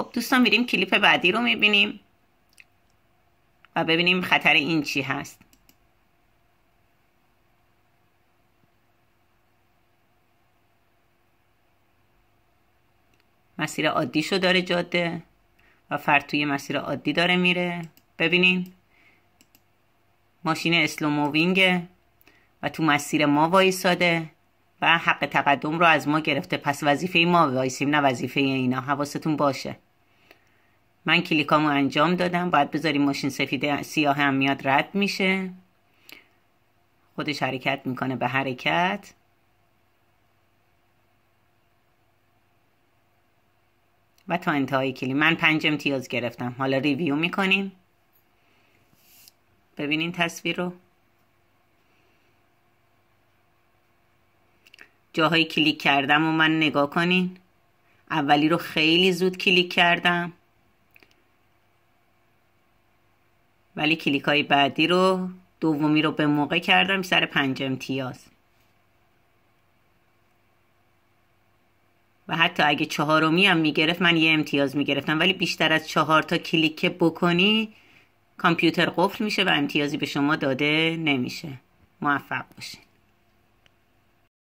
خب دوستان میریم کلیپ بعدی رو میبینیم و ببینیم خطر این چی هست مسیر شو داره جاده و فرد توی مسیر عادی داره میره ببینیم ماشین اسلومووینگه و تو مسیر ما وایساده و حق تقدم رو از ما گرفته پس وظیفه ما وایسیم نه وظیفه اینا حواستون باشه من کلیکامو انجام دادم باید بذاریم ماشین سفید سیاه هم میاد رد میشه خودش حرکت میکنه به حرکت و تا انتهای کلی من پنج امتیاز گرفتم حالا ریویو میکنیم ببینین تصویر رو جاهای کلیک کردم و من نگاه کنین اولی رو خیلی زود کلیک کردم ولی کلیک های بعدی رو دومی رو به موقع کردم سر پنج امتیاز و حتی اگه چهارمی هم میگرفت من یه امتیاز میگرفتم ولی بیشتر از چهار تا کلیک بکنی کامپیوتر قفل میشه و امتیازی به شما داده نمیشه موفق باشید